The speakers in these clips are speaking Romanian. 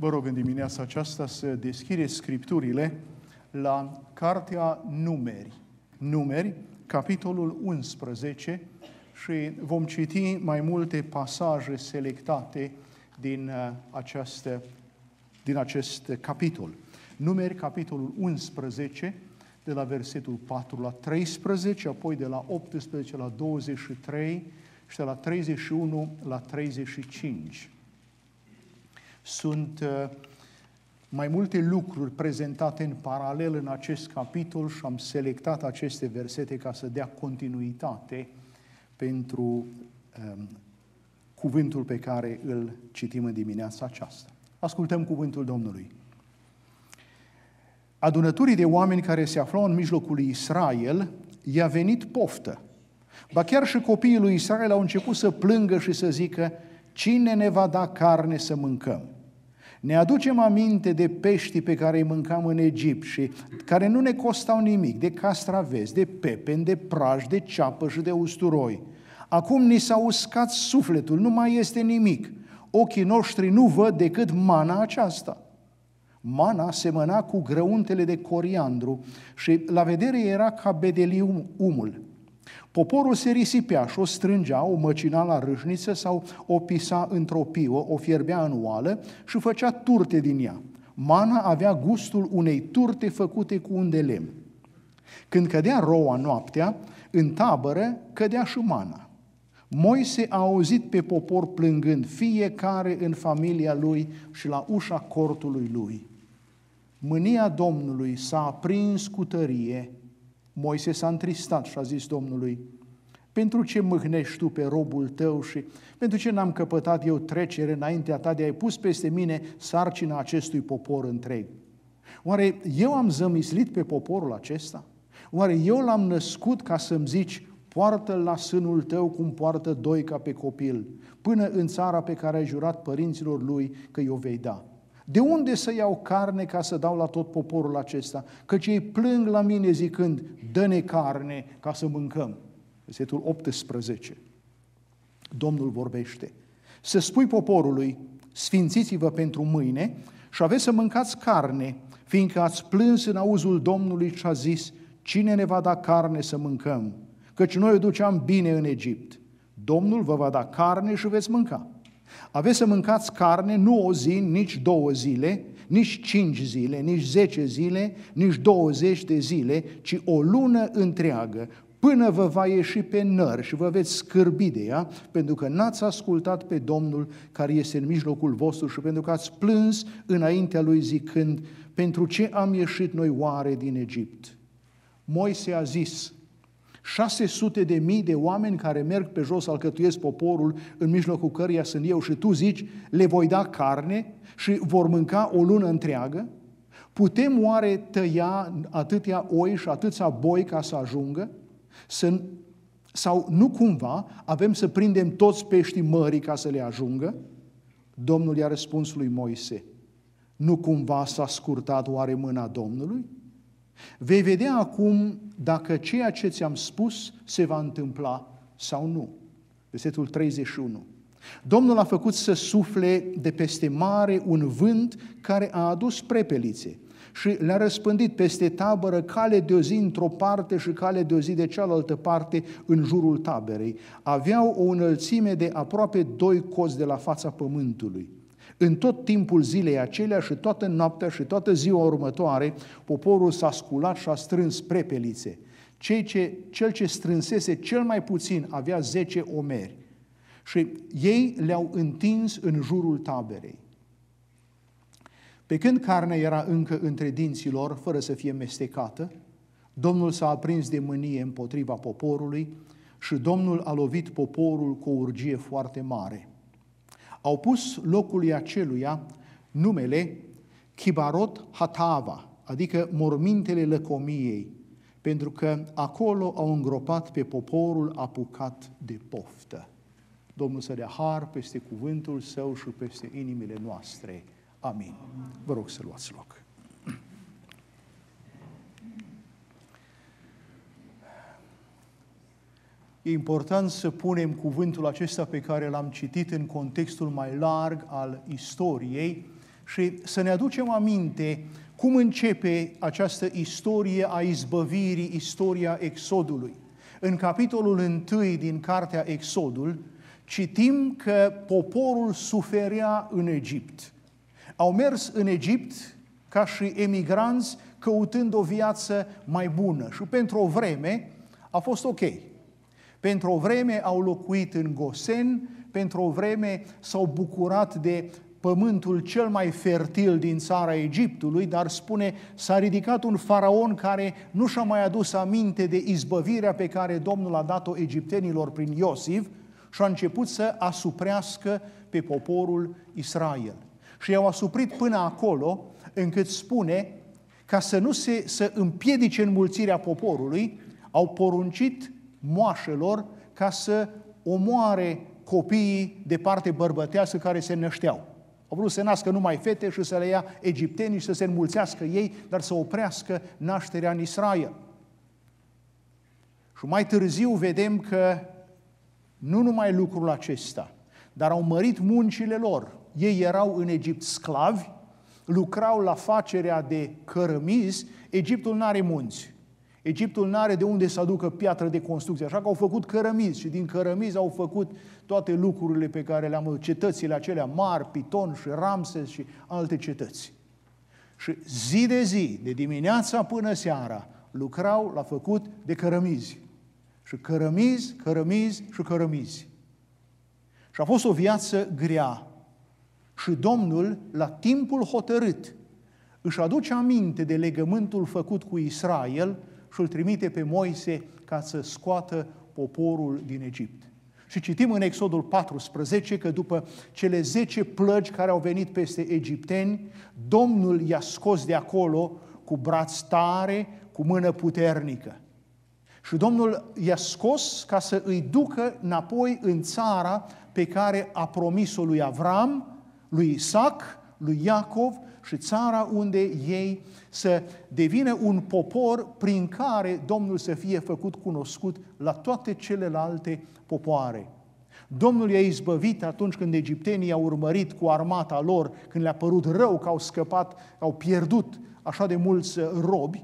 Vă rog în dimineața aceasta să deschideți Scripturile la Cartea Numeri. Numeri, capitolul 11 și vom citi mai multe pasaje selectate din, uh, această, din acest capitol. Numeri, capitolul 11, de la versetul 4 la 13, apoi de la 18 la 23 și de la 31 la 35. Sunt uh, mai multe lucruri prezentate în paralel în acest capitol și am selectat aceste versete ca să dea continuitate pentru um, cuvântul pe care îl citim în dimineața aceasta. Ascultăm cuvântul Domnului. Adunăturii de oameni care se aflau în mijlocul lui Israel i-a venit poftă. Ba chiar și copiii lui Israel au început să plângă și să zică, cine ne va da carne să mâncăm? Ne aducem aminte de peștii pe care îi mâncam în Egipt și care nu ne costau nimic, de castraveți, de pepen, de praj, de ceapă și de usturoi. Acum ni s-a uscat sufletul, nu mai este nimic. Ochii noștri nu văd decât mana aceasta. Mana semăna cu grăuntele de coriandru și la vedere era ca bedeliumul, Poporul se risipea și o strângea, o măcina la râșniță sau o pisa într-o piuă, o fierbea în oală și făcea turte din ea. Mana avea gustul unei turte făcute cu un de lemn. Când cădea roa noaptea, în tabără cădea și mana. Moise a auzit pe popor plângând, fiecare în familia lui și la ușa cortului lui. Mânia Domnului s-a aprins cu tărie Moise s-a întristat și a zis Domnului, pentru ce mâhnești tu pe robul tău și pentru ce n-am căpătat eu trecere înaintea ta de a-i pus peste mine sarcina acestui popor întreg? Oare eu am zămislit pe poporul acesta? Oare eu l-am născut ca să-mi zici, poartă la sânul tău cum poartă doica pe copil, până în țara pe care ai jurat părinților lui că i-o vei da? De unde să iau carne ca să dau la tot poporul acesta? Căci ei plâng la mine zicând, dă-ne carne ca să mâncăm. Versetul 18. Domnul vorbește. Să spui poporului, sfințiți-vă pentru mâine și aveți să mâncați carne, fiindcă ați plâns în auzul Domnului și a zis, cine ne va da carne să mâncăm? Căci noi o duceam bine în Egipt. Domnul vă va da carne și veți mânca. Aveți să mâncați carne nu o zi, nici două zile, nici cinci zile, nici zece zile, nici douăzeci de zile, ci o lună întreagă, până vă va ieși pe nări și vă veți scârbi de ea, pentru că n-ați ascultat pe Domnul care este în mijlocul vostru și pentru că ați plâns înaintea lui zicând, pentru ce am ieșit noi oare din Egipt? Moise a zis, 600 de mii de oameni care merg pe jos, alcătuiesc poporul în mijlocul căruia sunt eu și tu zici, le voi da carne și vor mânca o lună întreagă? Putem oare tăia atâtea oi și atâția boi ca să ajungă? Să, sau nu cumva avem să prindem toți peștii mării ca să le ajungă? Domnul i-a răspuns lui Moise, nu cumva s-a scurtat oare mâna Domnului? Vei vedea acum dacă ceea ce ți-am spus se va întâmpla sau nu. Versetul 31. Domnul a făcut să sufle de peste mare un vânt care a adus prepelițe și le-a răspândit peste tabără cale de o zi într-o parte și cale de o zi de cealaltă parte în jurul taberei. Aveau o înălțime de aproape doi cozi de la fața pământului. În tot timpul zilei acelea și toată noaptea și toată ziua următoare, poporul s-a sculat și a strâns prepelițe. Cei ce, cel ce strânsese cel mai puțin avea 10 omeri și ei le-au întins în jurul taberei. Pe când carnea era încă între dinții lor, fără să fie mestecată, Domnul s-a aprins de mânie împotriva poporului și Domnul a lovit poporul cu o urgie foarte mare. Au pus locului aceluia numele Chibarot Hatava, adică mormintele lăcomiei, pentru că acolo au îngropat pe poporul apucat de poftă. Domnul să dea har peste cuvântul său și peste inimile noastre. Amin. Vă rog să luați loc. E important să punem cuvântul acesta pe care l-am citit în contextul mai larg al istoriei și să ne aducem aminte cum începe această istorie a izbăvirii, istoria Exodului. În capitolul 1 din cartea Exodul citim că poporul suferea în Egipt. Au mers în Egipt ca și emigranți căutând o viață mai bună și pentru o vreme a fost ok pentru o vreme au locuit în Gosen, pentru o vreme s-au bucurat de pământul cel mai fertil din țara Egiptului, dar spune, s-a ridicat un faraon care nu și-a mai adus aminte de izbăvirea pe care Domnul a dat-o egiptenilor prin Iosif și a început să asuprească pe poporul Israel. Și i-au asuprit până acolo, încât spune, ca să nu se să împiedice înmulțirea poporului, au poruncit moașelor ca să omoare copiii de parte bărbătească care se nășteau. Au vrut să nască numai fete și să le ia egiptenii și să se înmulțească ei, dar să oprească nașterea în Israel. Și mai târziu vedem că nu numai lucrul acesta, dar au mărit muncile lor. Ei erau în Egipt sclavi, lucrau la facerea de cărămizi, Egiptul nu are munți. Egiptul nu are de unde să aducă piatră de construcție, așa că au făcut cărămizi și din cărămizi au făcut toate lucrurile pe care le-am cetățile acelea Mar, Piton și Ramses și alte cetăți. Și zi de zi, de dimineața până seara, lucrau la făcut de cărămizi. Și cărămizi, cărămizi și cărămizi. Și a fost o viață grea. Și Domnul, la timpul hotărât, își aduce aminte de legământul făcut cu Israel – și îl trimite pe Moise ca să scoată poporul din Egipt. Și citim în Exodul 14 că după cele 10 plăgi care au venit peste egipteni, Domnul i-a scos de acolo cu braț tare, cu mână puternică. Și Domnul i-a scos ca să îi ducă înapoi în țara pe care a promis-o lui Avram, lui Isaac, lui Iacov și țara unde ei să devină un popor prin care Domnul să fie făcut cunoscut la toate celelalte popoare. Domnul i-a izbăvit atunci când egiptenii au urmărit cu armata lor, când le-a părut rău că au scăpat, au pierdut așa de mulți uh, robi,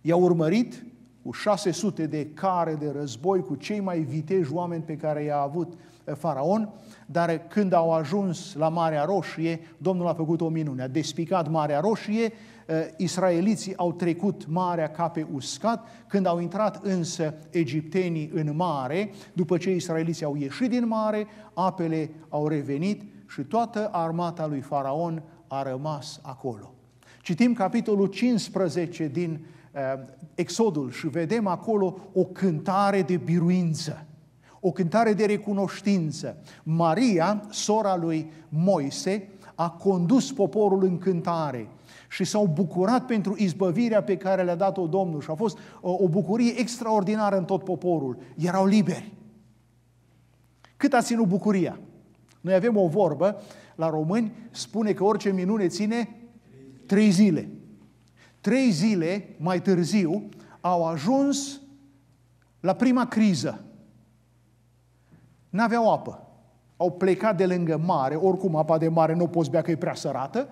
i-a urmărit cu 600 de care de război, cu cei mai viteji oameni pe care i-a avut faraon, dar când au ajuns la Marea Roșie, Domnul a făcut o minune, a despicat Marea Roșie, eh, israeliții au trecut marea ca pe uscat, când au intrat însă egiptenii în mare, după ce israeliții au ieșit din mare, apele au revenit și toată armata lui faraon a rămas acolo. Citim capitolul 15 din eh, Exodul și vedem acolo o cântare de biruință o cântare de recunoștință. Maria, sora lui Moise, a condus poporul în cântare și s-au bucurat pentru izbăvirea pe care le-a dat-o Domnul și a fost uh, o bucurie extraordinară în tot poporul. Erau liberi. Cât a ținut bucuria? Noi avem o vorbă la români, spune că orice minune ține trei zile. Trei zile mai târziu au ajuns la prima criză n-aveau apă. Au plecat de lângă mare, oricum apa de mare nu poți bea că e prea sărată,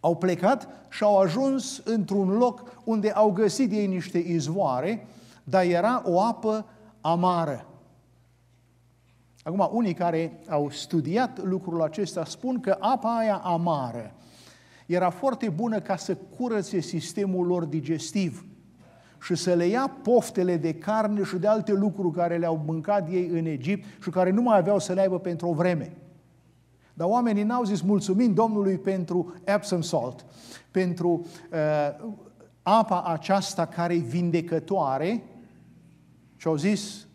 au plecat și au ajuns într-un loc unde au găsit ei niște izvoare, dar era o apă amară. Acum, unii care au studiat lucrul acesta spun că apa aia amară era foarte bună ca să curățe sistemul lor digestiv și să le ia poftele de carne și de alte lucruri care le-au mâncat ei în Egipt și care nu mai aveau să le aibă pentru o vreme. Dar oamenii n-au zis mulțumim Domnului pentru Epsom salt, pentru uh, apa aceasta care e vindecătoare și au zis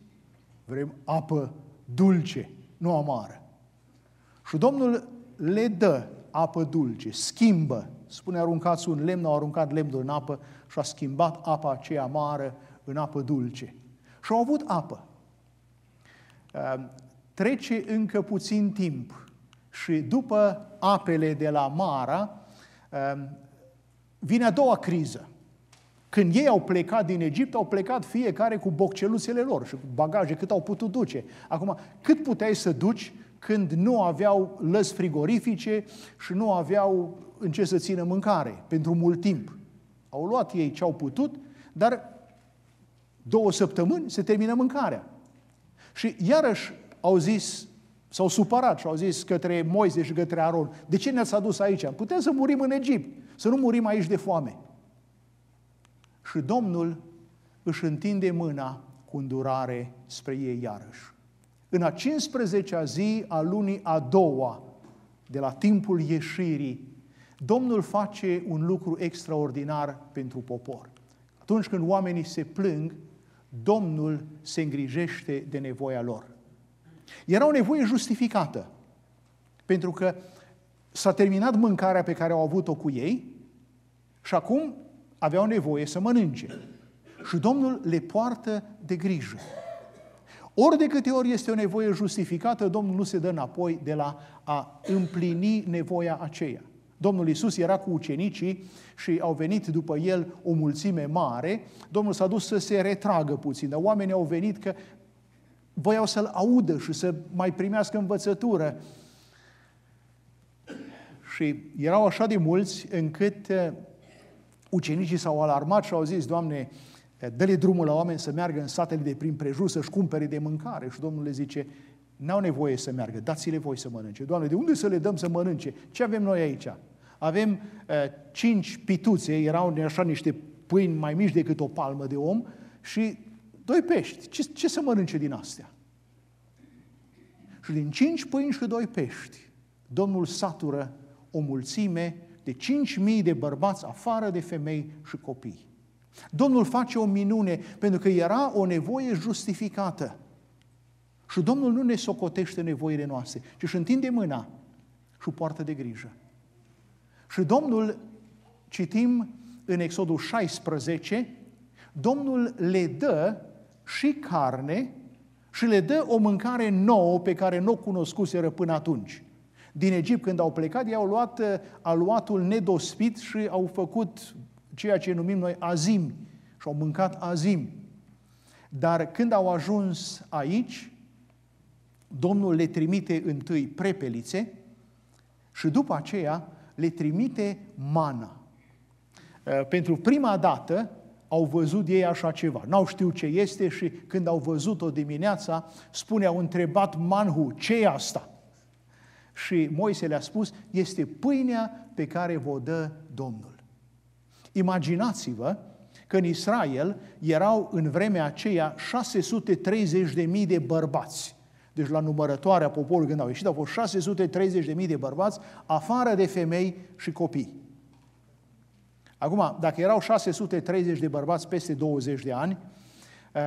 vrem apă dulce, nu amară. Și Domnul le dă apă dulce, schimbă Spune, aruncați un lemn, au aruncat lemnul în apă și a schimbat apa aceea amară în apă dulce. Și au avut apă. Ehm, trece încă puțin timp și după apele de la Mara ehm, vine a doua criză. Când ei au plecat din Egipt, au plecat fiecare cu bocceluțele lor și cu bagaje cât au putut duce. Acum, cât puteai să duci când nu aveau lăzi frigorifice și nu aveau în ce să țină mâncare pentru mult timp. Au luat ei ce au putut, dar două săptămâni se termină mâncarea. Și iarăși au zis, s-au supărat și au zis către Moise și către Aron, de ce ne-ați adus aici? Putem să murim în Egipt, să nu murim aici de foame. Și Domnul își întinde mâna cu îndurare spre ei iarăși în a 15-a zi a lunii a doua, de la timpul ieșirii, Domnul face un lucru extraordinar pentru popor. Atunci când oamenii se plâng, Domnul se îngrijește de nevoia lor. Era o nevoie justificată, pentru că s-a terminat mâncarea pe care au avut-o cu ei și acum aveau nevoie să mănânce. Și Domnul le poartă de grijă. Ori de câte ori este o nevoie justificată, Domnul nu se dă înapoi de la a împlini nevoia aceea. Domnul Isus era cu ucenicii și au venit după el o mulțime mare. Domnul s-a dus să se retragă puțin, dar oamenii au venit că voiau să-l audă și să mai primească învățătură. Și erau așa de mulți încât eh, ucenicii s-au alarmat și au zis, Doamne, uh, Dă-le drumul la oameni să meargă în satele de prin prejur, să-și cumpere de mâncare. Și Domnul le zice, n-au nevoie să meargă, dați-le voi să mănânce. Doamne, de unde să le dăm să mănânce? Ce avem noi aici? Avem uh, cinci pituțe, erau așa niște pâini mai mici decât o palmă de om și doi pești. Ce, ce să mănânce din astea? Și din cinci pâini și doi pești, Domnul satură o mulțime de cinci mii de bărbați afară de femei și copii. Domnul face o minune pentru că era o nevoie justificată. Și Domnul nu ne socotește nevoile noastre, ci își întinde mâna și o poartă de grijă. Și Domnul, citim în Exodul 16, Domnul le dă și carne și le dă o mâncare nouă pe care nu o cunoscuseră până atunci. Din Egipt, când au plecat, i-au luat uh, aluatul nedospit și au făcut ceea ce numim noi azimi și au mâncat azimi. Dar când au ajuns aici, Domnul le trimite întâi prepelițe și după aceea le trimite mana. Ă, pentru prima dată au văzut ei așa ceva. N-au știut ce este și când au văzut-o dimineața, spune, au întrebat Manhu, ce e asta? Și Moise le-a spus, este pâinea pe care vă dă Domnul. Imaginați-vă că în Israel erau în vremea aceea 630.000 de bărbați. Deci la numărătoarea poporului când au ieșit au fost 630.000 de bărbați, afară de femei și copii. Acum, dacă erau 630 de bărbați peste 20 de ani, eh,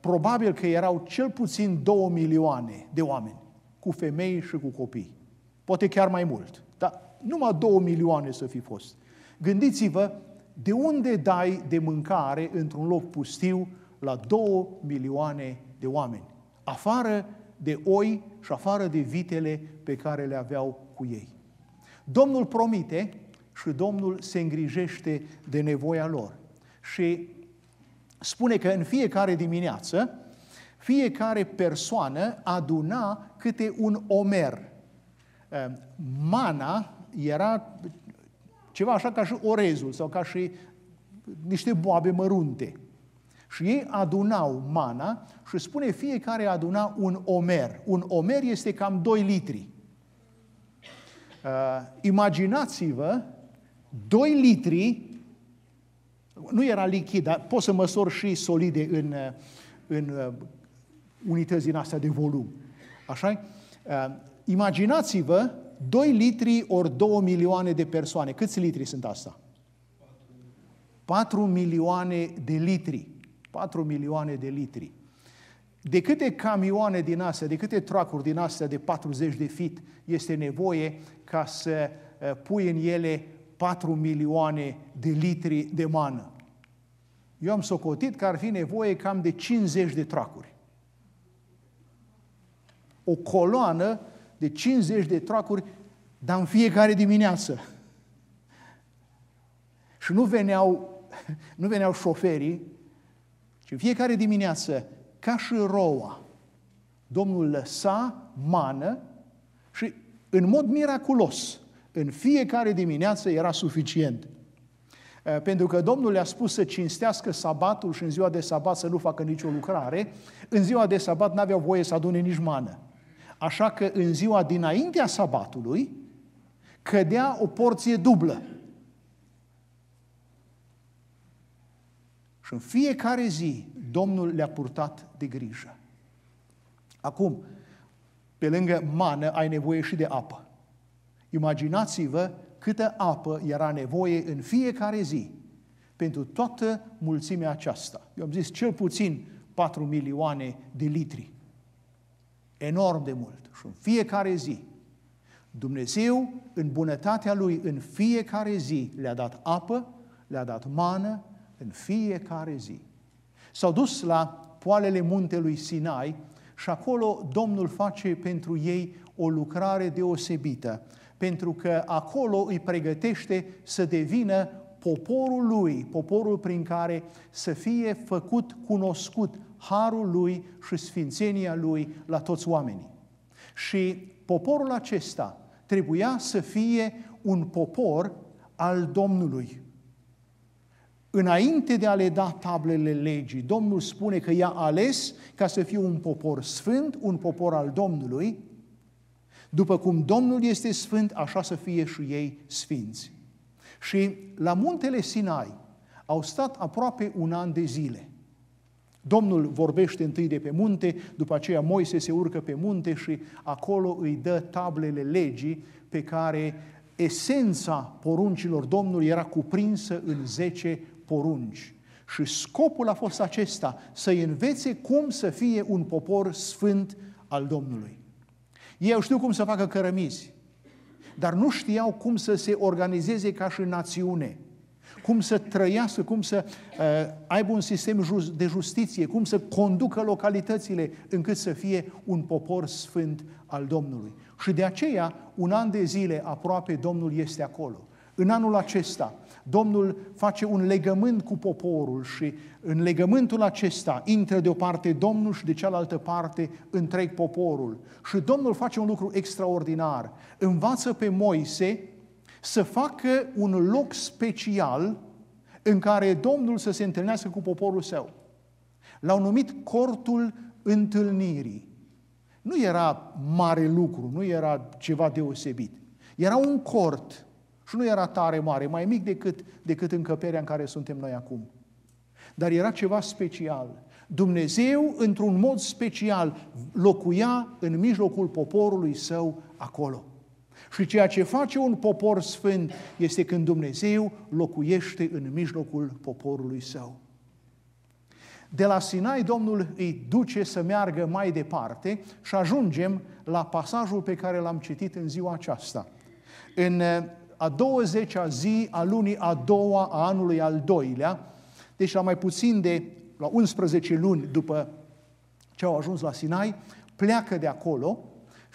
probabil că erau cel puțin 2 milioane de oameni, cu femei și cu copii. Poate chiar mai mult, dar numai 2 milioane să fi fost. Gândiți-vă de unde dai de mâncare într-un loc pustiu la două milioane de oameni, afară de oi și afară de vitele pe care le aveau cu ei? Domnul promite și Domnul se îngrijește de nevoia lor. Și spune că în fiecare dimineață, fiecare persoană aduna câte un omer. Ehm, mana era ceva așa ca și orezul sau ca și niște boabe mărunte. Și ei adunau mana și spune fiecare aduna un omer. Un omer este cam 2 litri. Uh, imaginați-vă 2 litri, nu era lichid, dar pot să măsor și solide în, uh, în uh, unități din astea de volum. Așa? Uh, imaginați-vă 2 litri ori 2 milioane de persoane. Câți litri sunt asta? 4 milioane de litri. 4 milioane de litri. De câte camioane din astea, de câte tracuri din astea de 40 de fit este nevoie ca să eh, pui în ele 4 milioane de litri de mană? Eu am socotit că ar fi nevoie cam de 50 de tracuri. O coloană de 50 de troacuri, dar în fiecare dimineață. Și nu veneau, nu veneau șoferii, ci în fiecare dimineață, ca și roa, Domnul lăsa mană și în mod miraculos, în fiecare dimineață era suficient. Eh, pentru că Domnul le-a spus să cinstească sabatul și în ziua de sabat să nu facă nicio lucrare, în ziua de sabat n-aveau voie să adune nici mană. Așa că în ziua dinaintea sabatului cădea o porție dublă. Și în fiecare zi Domnul le-a purtat de grijă. Acum, pe lângă mană ai nevoie și de apă. Imaginați-vă câtă apă era nevoie în fiecare zi pentru toată mulțimea aceasta. Eu am zis cel puțin 4 milioane de litri enorm de mult. Și în fiecare zi, Dumnezeu, în bunătatea Lui, în fiecare zi le-a dat apă, le-a dat mană, în fiecare zi. S-au dus la poalele muntelui Sinai și acolo Domnul face pentru ei o lucrare deosebită, pentru că acolo îi pregătește să devină poporul lui, poporul prin care să fie făcut cunoscut harul lui și sfințenia lui la toți oamenii. Și poporul acesta trebuia să fie un popor al Domnului. Înainte de a le da tablele legii, Domnul spune că i-a ales ca să fie un popor sfânt, un popor al Domnului. După cum Domnul este sfânt, așa să fie și ei sfinți. Și la muntele Sinai au stat aproape un an de zile. Domnul vorbește întâi de pe munte, după aceea Moise se urcă pe munte și acolo îi dă tablele legii pe care esența poruncilor Domnului era cuprinsă în zece porunci. Și scopul a fost acesta, să-i învețe cum să fie un popor sfânt al Domnului. Ei știu cum să facă cărămizi, dar nu știau cum să se organizeze ca și națiune, cum să trăiască, cum să uh, aibă un sistem de justiție, cum să conducă localitățile, încât să fie un popor sfânt al Domnului. Și de aceea, un an de zile aproape, Domnul este acolo. În anul acesta, Domnul face un legământ cu poporul și în legământul acesta intră de o parte Domnul și de cealaltă parte întreg poporul. Și Domnul face un lucru extraordinar. Învață pe Moise să facă un loc special în care Domnul să se întâlnească cu poporul său. L-au numit cortul întâlnirii. Nu era mare lucru, nu era ceva deosebit. Era un cort și nu era tare mare, mai mic decât, decât încăperea în care suntem noi acum. Dar era ceva special. Dumnezeu, într-un mod special, locuia în mijlocul poporului său acolo. Și ceea ce face un popor sfânt este când Dumnezeu locuiește în mijlocul poporului său. De la Sinai Domnul îi duce să meargă mai departe și ajungem la pasajul pe care l-am citit în ziua aceasta. În a 20-a zi a lunii a doua a anului al doilea, deci la mai puțin de la 11 luni după ce au ajuns la Sinai, pleacă de acolo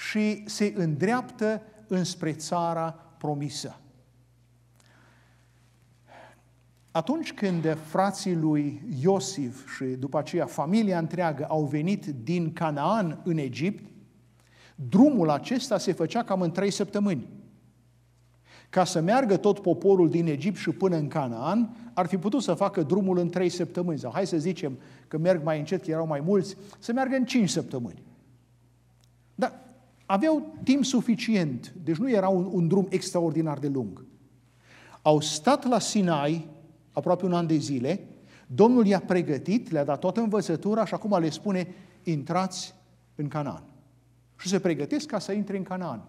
și se îndreaptă înspre țara promisă. Atunci când frații lui Iosif și după aceea familia întreagă au venit din Canaan în Egipt, drumul acesta se făcea cam în trei săptămâni. Ca să meargă tot poporul din Egipt și până în Canaan, ar fi putut să facă drumul în trei săptămâni, sau hai să zicem că merg mai încet, că erau mai mulți, să meargă în cinci săptămâni. Dar aveau timp suficient, deci nu era un, un drum extraordinar de lung. Au stat la Sinai aproape un an de zile, Domnul i-a pregătit, le-a dat toată învățătura și acum le spune, intrați în Canaan. Și se pregătesc ca să intre în Canaan.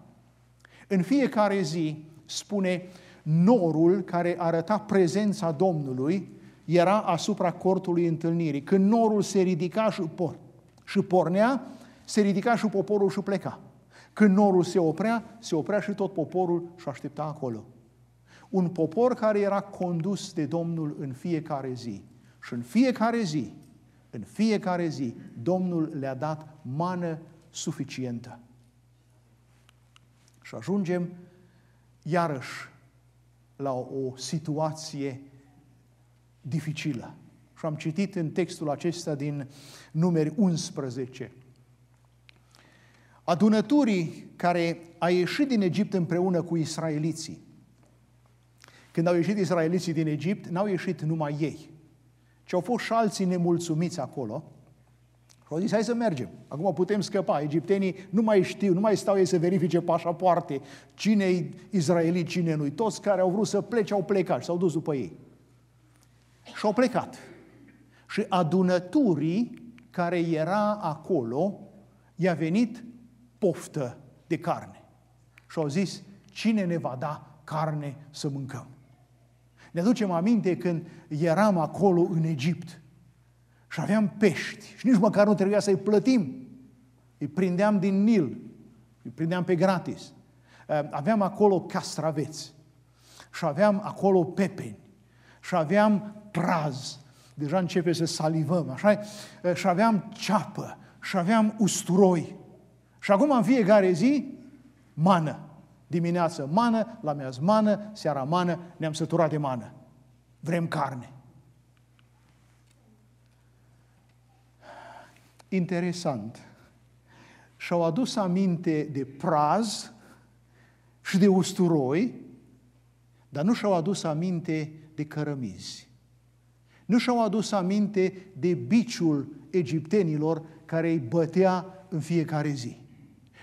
În fiecare zi spune, norul care arăta prezența Domnului era asupra cortului întâlnirii. Când norul se ridica și, por- și pornea, se ridica și poporul și pleca. Când norul se oprea, se oprea și tot poporul și aștepta acolo. Un popor care era condus de Domnul în fiecare zi. Și în fiecare zi, în fiecare zi, Domnul le-a dat mană suficientă. Și ajungem iarăși la o situație dificilă. Și am citit în textul acesta din numeri 11. Adunăturii care a ieșit din Egipt împreună cu israeliții. Când au ieșit israeliții din Egipt, n-au ieșit numai ei, ci au fost și alții nemulțumiți acolo – și au zis, hai să mergem. Acum putem scăpa. Egiptenii nu mai știu, nu mai stau ei să verifice pașapoarte, cine e izraelit, cine nu Toți care au vrut să plece, au plecat și s-au dus după ei. Și au plecat. Și adunăturii care era acolo, i-a venit poftă de carne. Și au zis, cine ne va da carne să mâncăm? Ne aducem aminte când eram acolo în Egipt – și aveam pești și nici măcar nu trebuia să-i plătim. Îi prindeam din Nil, îi prindeam pe gratis. Eh, aveam acolo castraveți și aveam acolo pepeni și aveam traz. Deja începe să salivăm, așa eh, Și aveam ceapă și aveam usturoi. Și acum în fiecare zi, mană. Dimineață mană, la mea mană, seara mană, ne-am săturat de mană. Vrem carne. Interesant. Și-au adus aminte de praz și de usturoi, dar nu și-au adus aminte de cărămizi. Nu și-au adus aminte de biciul egiptenilor care îi bătea în fiecare zi.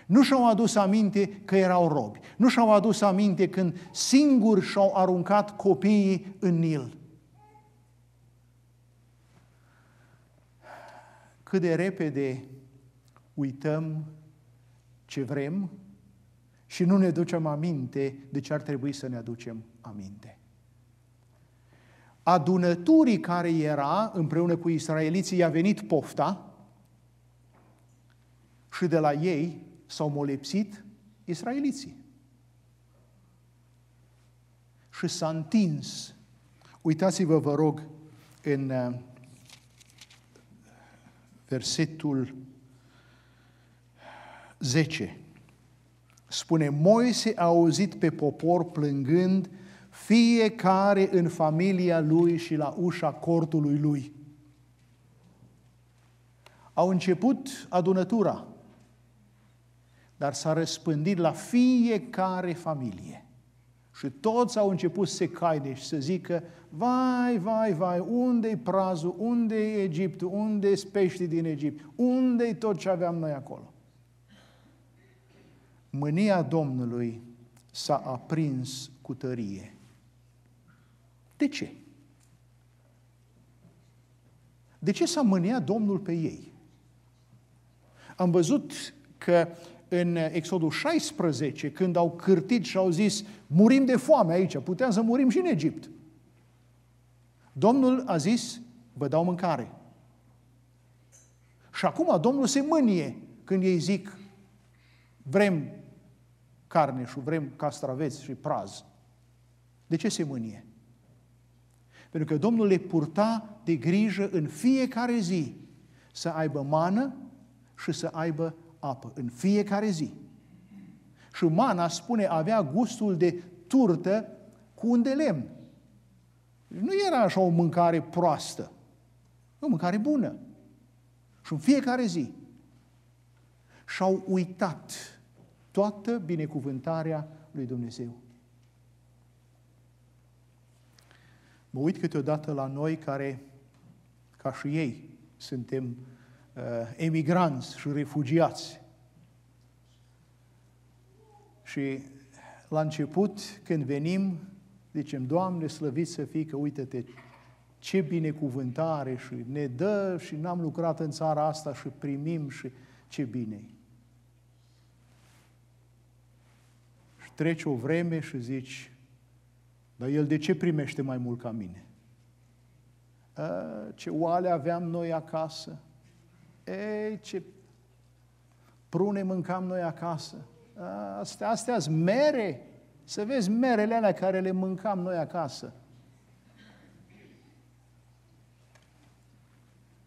Nu și-au adus aminte că erau robi. Nu și-au adus aminte când singuri și-au aruncat copiii în Nil. cât de repede uităm ce vrem și nu ne ducem aminte de ce ar trebui să ne aducem aminte. Adunăturii care era împreună cu israeliții i-a venit pofta și de la ei s-au molepsit israeliții. Și s-a întins. Uitați-vă, vă rog, în uh, versetul 10. Spune, Moise a auzit pe popor plângând fiecare în familia lui și la ușa cortului lui. Au început adunătura, dar s-a răspândit la fiecare familie. Și toți au început să se caide și să zică, vai, vai, vai, unde-i prazul, unde-i Egiptul, unde-i peștii din Egipt, unde-i tot ce aveam noi acolo? Mânia Domnului s-a aprins cu tărie. De ce? De ce s-a mâniat Domnul pe ei? Am văzut că în uh, Exodul 16, când au cârtit și au zis, murim de foame aici, putem să murim și în Egipt. Domnul a zis, vă dau mâncare. Și acum Domnul se mânie când ei zic, vrem carne și vrem castraveți și praz. De ce se mânie? Pentru că Domnul le purta de grijă în fiecare zi să aibă mană și să aibă apă în fiecare zi. Și mana, spune, avea gustul de turtă cu un de lemn. Nu era așa o mâncare proastă, o mâncare bună. Și în fiecare zi și-au uitat toată binecuvântarea lui Dumnezeu. Mă uit câteodată la noi care, ca și ei, suntem Uh, emigranți și refugiați. Și la început, când venim, zicem, Doamne, slăvit să fii, că uite-te ce binecuvântare și ne dă și n-am lucrat în țara asta și primim și ce bine Și treci o vreme și zici, dar el de ce primește mai mult ca mine? A, uh, ce oale aveam noi acasă? Ei, ce prune mâncam noi acasă. Astea, astea sunt mere. Să vezi merele alea care le mâncam noi acasă.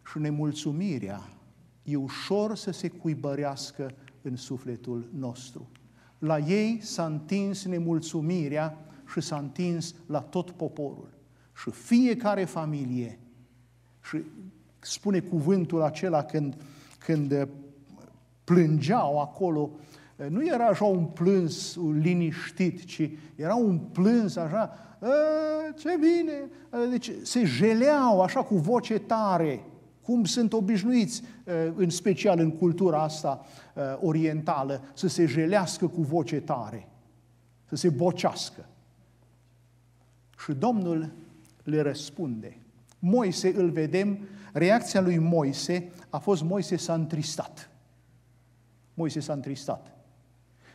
Și nemulțumirea e ușor să se cuibărească în sufletul nostru. La ei s-a întins nemulțumirea și s-a întins la tot poporul. Și fiecare familie și spune cuvântul acela când, când uh, plângeau acolo, uh, nu era așa un plâns liniștit, ci era un plâns așa, eh, ce bine, eh, deci se jeleau așa cu voce tare, cum sunt obișnuiți, eh, în special în cultura asta orientală, să se jelească cu voce tare, să se bocească. Și Domnul le răspunde – Moise îl vedem, reacția lui Moise a fost Moise s-a întristat. Moise s-a întristat.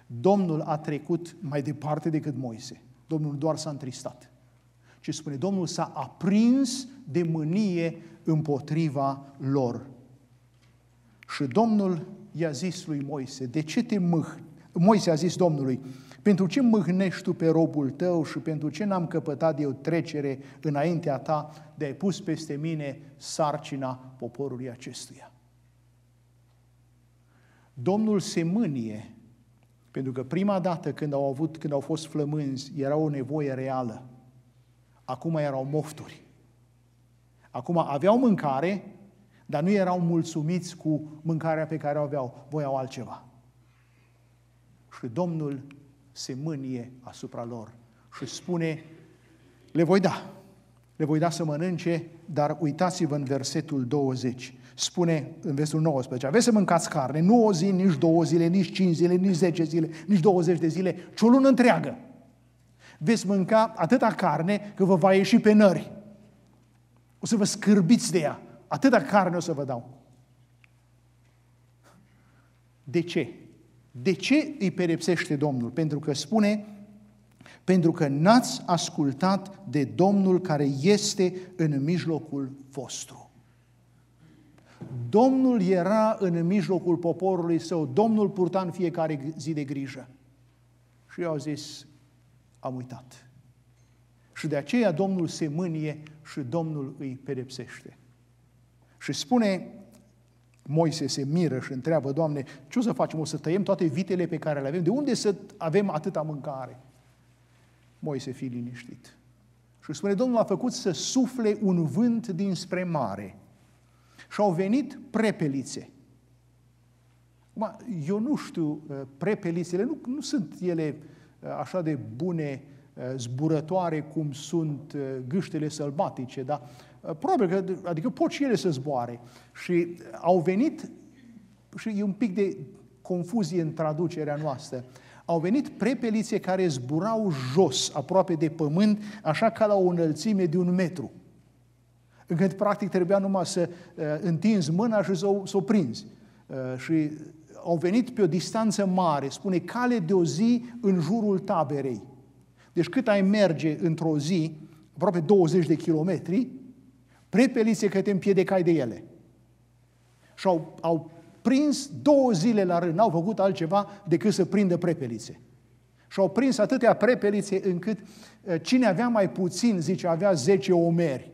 Domnul a trecut mai departe decât Moise. Domnul doar s-a întristat. Ce spune? Domnul s-a aprins de mânie împotriva lor. Și Domnul i-a zis lui Moise, de ce te mâhni? Moise a zis Domnului, pentru ce mâhnești tu pe robul tău și pentru ce n-am căpătat eu trecere înaintea ta de ai pus peste mine sarcina poporului acestuia? Domnul se mânie, pentru că prima dată când au, avut, când au fost flămânzi, era o nevoie reală. Acum erau mofturi. Acum aveau mâncare, dar nu erau mulțumiți cu mâncarea pe care o aveau, voiau altceva. Și Domnul se mânie asupra lor și spune, le voi da, le voi da să mănânce, dar uitați-vă în versetul 20. Spune în versetul 19, aveți să mâncați carne, nu o zi, nici două zile, nici cinci zile, nici zece zile, nici 20 de zile, ci o lună întreagă. Veți mânca atâta carne că vă va ieși pe nări. O să vă scârbiți de ea. Atâta carne o să vă dau. De ce? De ce îi perepsește Domnul? Pentru că spune, pentru că n-ați ascultat de Domnul care este în mijlocul vostru. Domnul era în mijlocul poporului său, Domnul purta în fiecare zi de grijă. Și eu au zis, am uitat. Și de aceea Domnul se mânie și Domnul îi perepsește. Și spune Moise se miră și întreabă, Doamne, ce o să facem? O să tăiem toate vitele pe care le avem? De unde să avem atâta mâncare? Moise, fi liniștit. Și spune, Domnul a făcut să sufle un vânt dinspre mare. Și au venit prepelițe. eu nu știu, uh, prepelițele nu, nu sunt ele uh, așa de bune, uh, zburătoare cum sunt gâștele sălbatice, dar Uh, probabil că, adică pot și ele să zboare. Și au venit, și e un pic de confuzie în traducerea noastră, au venit prepelițe care zburau jos, aproape de pământ, așa ca la o înălțime de un metru. Încât, practic, trebuia numai să uh, întinzi mâna și să o, să o prinzi. Uh, și au venit pe o distanță mare, spune, cale de o zi în jurul taberei. Deci cât ai merge într-o zi, aproape 20 de kilometri, prepelise că te împiedecai de ele. Și au, au prins două zile la rând, n-au făcut altceva decât să prindă prepelițe. Și au prins atâtea prepelițe încât eh, cine avea mai puțin, zice, avea 10 omeri.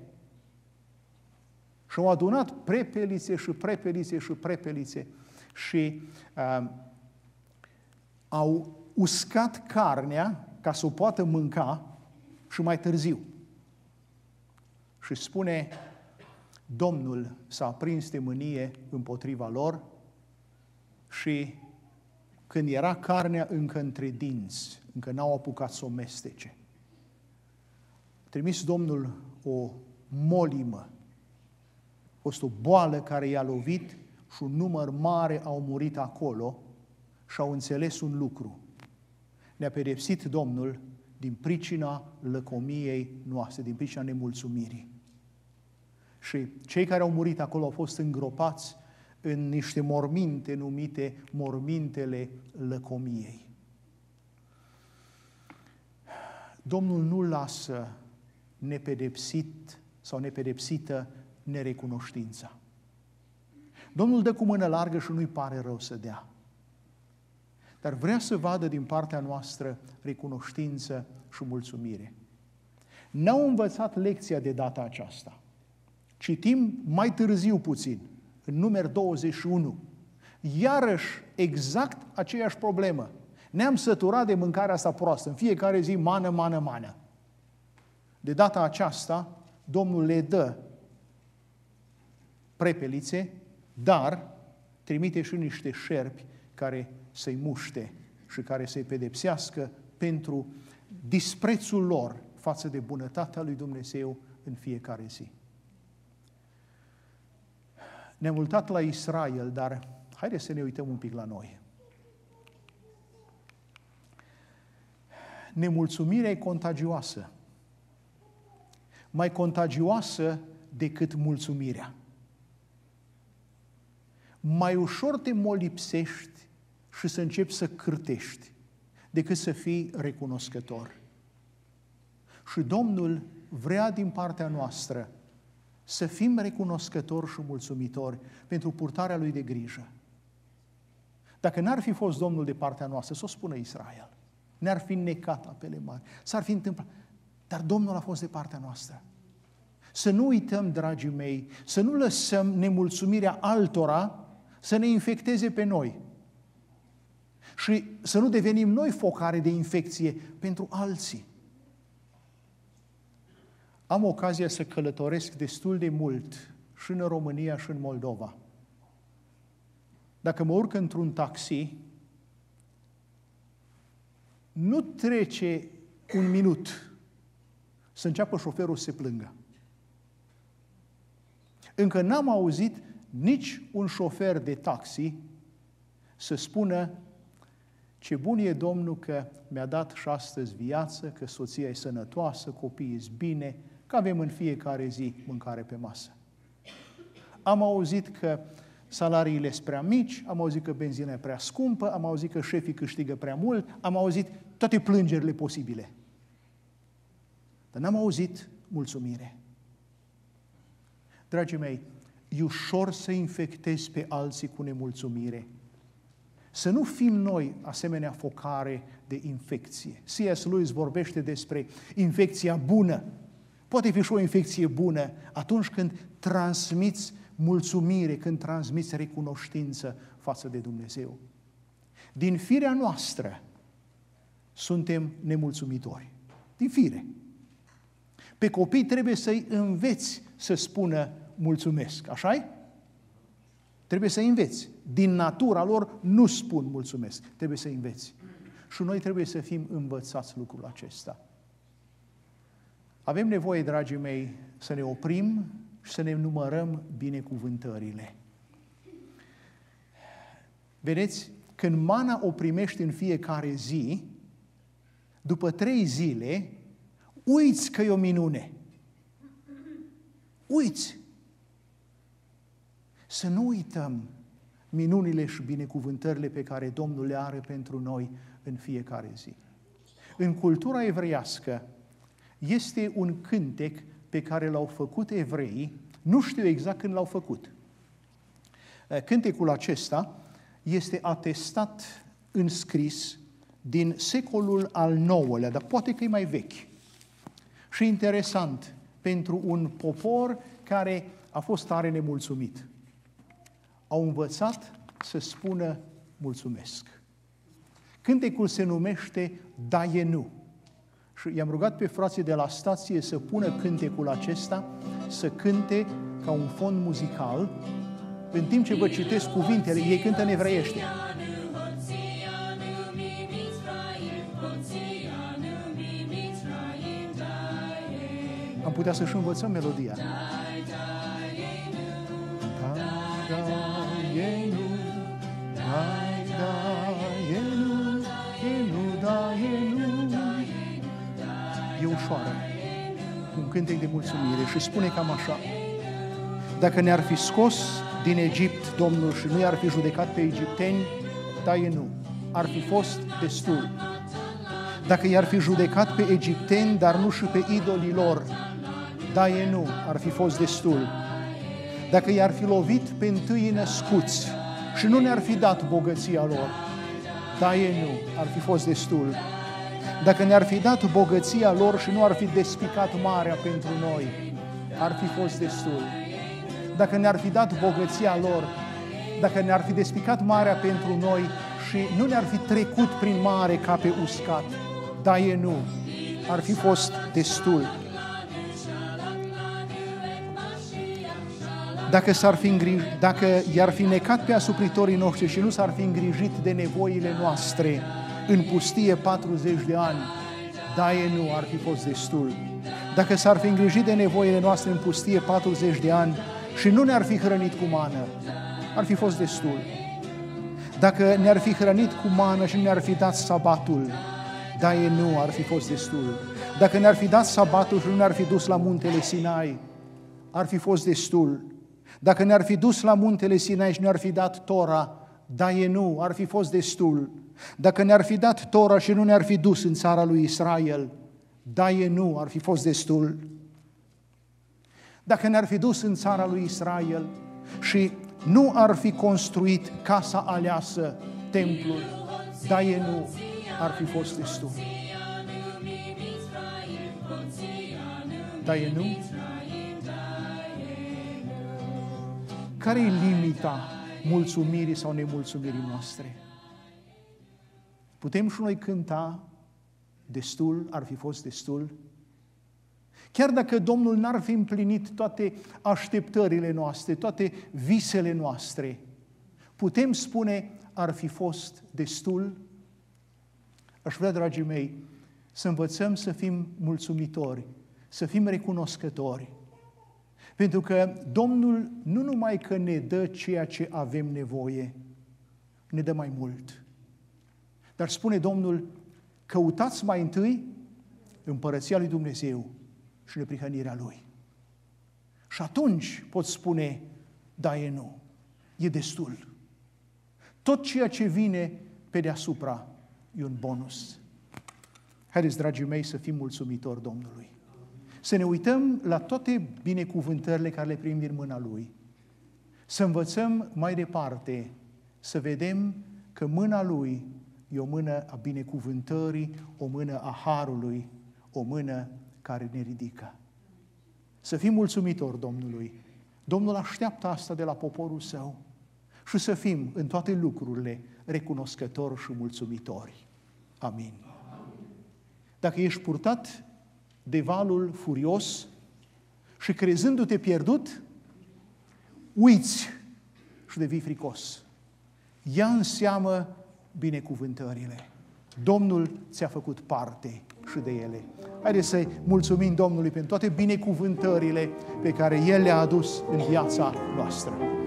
Și au adunat prepelițe și prepelițe și prepelițe și uh, au uscat carnea ca să o poată mânca și mai târziu. Și spune Domnul s-a prins de mânie împotriva lor și când era carnea încă între dinți, încă n-au apucat să o mestece. A trimis Domnul o molimă, a fost o boală care i-a lovit și un număr mare au murit acolo și au înțeles un lucru. Ne-a pedepsit Domnul din pricina lăcomiei noastre, din pricina nemulțumirii. Și cei care au murit acolo au fost îngropați în niște morminte numite mormintele lăcomiei. Domnul nu lasă nepedepsit sau nepedepsită nerecunoștința. Domnul dă cu mână largă și nu-i pare rău să dea. Dar vrea să vadă din partea noastră recunoștință și mulțumire. N-au învățat lecția de data aceasta. Citim mai târziu puțin, în număr 21, iarăși exact aceeași problemă. Ne-am săturat de mâncarea asta proastă, în fiecare zi mană, mană, mană. De data aceasta, Domnul le dă prepelițe, dar trimite și niște șerpi care să-i muște și care să-i pedepsească pentru disprețul lor față de bunătatea lui Dumnezeu în fiecare zi. Ne-am uitat la Israel, dar haideți să ne uităm un pic la noi. Nemulțumirea e contagioasă. Mai contagioasă decât mulțumirea. Mai ușor te molipsești și să începi să cârtești decât să fii recunoscător. Și Domnul vrea din partea noastră să fim recunoscători și mulțumitori pentru purtarea lui de grijă. Dacă n-ar fi fost Domnul de partea noastră, să o spună Israel, ne-ar fi necat apele mari, s-ar fi întâmplat. Dar Domnul a fost de partea noastră. Să nu uităm, dragii mei, să nu lăsăm nemulțumirea altora să ne infecteze pe noi. Și să nu devenim noi focare de infecție pentru alții. Am ocazia să călătoresc destul de mult și în România și în Moldova. Dacă mă urc într-un taxi, nu trece un minut să înceapă șoferul să se plângă. Încă n-am auzit nici un șofer de taxi să spună ce bun e Domnul că mi-a dat și astăzi viață, că soția e sănătoasă, copiii sunt bine, că avem în fiecare zi mâncare pe masă. Am auzit că salariile sunt prea mici, am auzit că benzina e prea scumpă, am auzit că șefii câștigă prea mult, am auzit toate plângerile posibile. Dar n-am auzit mulțumire. Dragii mei, e ușor să infectezi pe alții cu nemulțumire. Să nu fim noi asemenea focare de infecție. C.S. Lewis vorbește despre infecția bună, Poate fi și o infecție bună atunci când transmiți mulțumire, când transmiți recunoștință față de Dumnezeu. Din firea noastră suntem nemulțumitori. Din fire. Pe copii trebuie să-i înveți să spună mulțumesc, așa -i? Trebuie să i înveți. Din natura lor nu spun mulțumesc, trebuie să i înveți. Și noi trebuie să fim învățați lucrul acesta. Avem nevoie, dragii mei, să ne oprim și să ne numărăm binecuvântările. Vedeți, când mana o primești în fiecare zi, după trei zile, uiți că e o minune. Uiți! Să nu uităm minunile și binecuvântările pe care Domnul le are pentru noi în fiecare zi. În cultura evreiască, este un cântec pe care l-au făcut evreii, nu știu exact când l-au făcut. Cântecul acesta este atestat în scris din secolul al IX-lea, dar poate că e mai vechi. Și interesant, pentru un popor care a fost tare nemulțumit. Au învățat să spună mulțumesc. Cântecul se numește Daienu. Și i-am rugat pe frații de la stație să pună cântecul acesta, să cânte ca un fond muzical, în timp ce vă citesc cuvintele, ei cântă în evreiește. Am putea să-și învățăm melodia. ușoară, un cântec de mulțumire și spune cam așa, dacă ne-ar fi scos din Egipt, Domnul, și nu i-ar fi judecat pe egipteni, taie nu, ar fi fost destul. Dacă i-ar fi judecat pe egipteni, dar nu și pe idolii lor, taie nu, ar fi fost destul. Dacă i-ar fi lovit pe întâi născuți și nu ne-ar fi dat bogăția lor, taie nu, ar fi fost destul. Dacă ne-ar fi dat bogăția lor și nu ar fi despicat marea pentru noi, ar fi fost destul. Dacă ne-ar fi dat bogăția lor, dacă ne-ar fi despicat marea pentru noi și nu ne-ar fi trecut prin mare ca pe uscat, da, e nu, ar fi fost destul. Dacă, s-ar fi îngrij- dacă i-ar fi necat pe asupritorii noștri și nu s-ar fi îngrijit de nevoile noastre, în pustie 40 de ani, daie nu ar fi fost destul. Dacă s-ar fi îngrijit de nevoile noastre în pustie 40 de ani și nu ne-ar fi hrănit cu mană, ar fi fost destul. Dacă ne-ar fi hrănit cu mană și ne-ar fi dat sabatul, daie nu ar fi fost destul. Dacă ne-ar fi dat sabatul și nu ne-ar fi dus la muntele Sinai, ar fi fost destul. Dacă ne-ar fi dus la muntele Sinai și ne-ar fi dat Tora, da, e nu, ar fi fost destul. Dacă ne-ar fi dat Tora și nu ne-ar fi dus în țara lui Israel, da, e nu, ar fi fost destul. Dacă ne-ar fi dus în țara lui Israel și nu ar fi construit casa aleasă, templul, da, e nu, ar fi fost destul. Da, e nu? Care e limita mulțumirii sau nemulțumirii noastre. Putem și noi cânta, destul, ar fi fost destul, Chiar dacă Domnul n-ar fi împlinit toate așteptările noastre, toate visele noastre, putem spune, ar fi fost destul? Aș vrea, dragii mei, să învățăm să fim mulțumitori, să fim recunoscători, pentru că Domnul nu numai că ne dă ceea ce avem nevoie, ne dă mai mult. Dar spune Domnul, căutați mai întâi împărăția lui Dumnezeu și neprihănirea Lui. Și atunci pot spune, da, e nu, e destul. Tot ceea ce vine pe deasupra e un bonus. Haideți, dragii mei, să fim mulțumitori Domnului. Să ne uităm la toate binecuvântările care le primim din mâna Lui. Să învățăm mai departe, să vedem că mâna Lui e o mână a binecuvântării, o mână a harului, o mână care ne ridică. Să fim mulțumitori Domnului. Domnul așteaptă asta de la poporul său și să fim în toate lucrurile recunoscători și mulțumitori. Amin. Dacă ești purtat de valul furios și crezându-te pierdut, uiți și devii fricos. Ia în seamă binecuvântările. Domnul ți-a făcut parte și de ele. Haideți să-i mulțumim Domnului pentru toate binecuvântările pe care El le-a adus în viața noastră.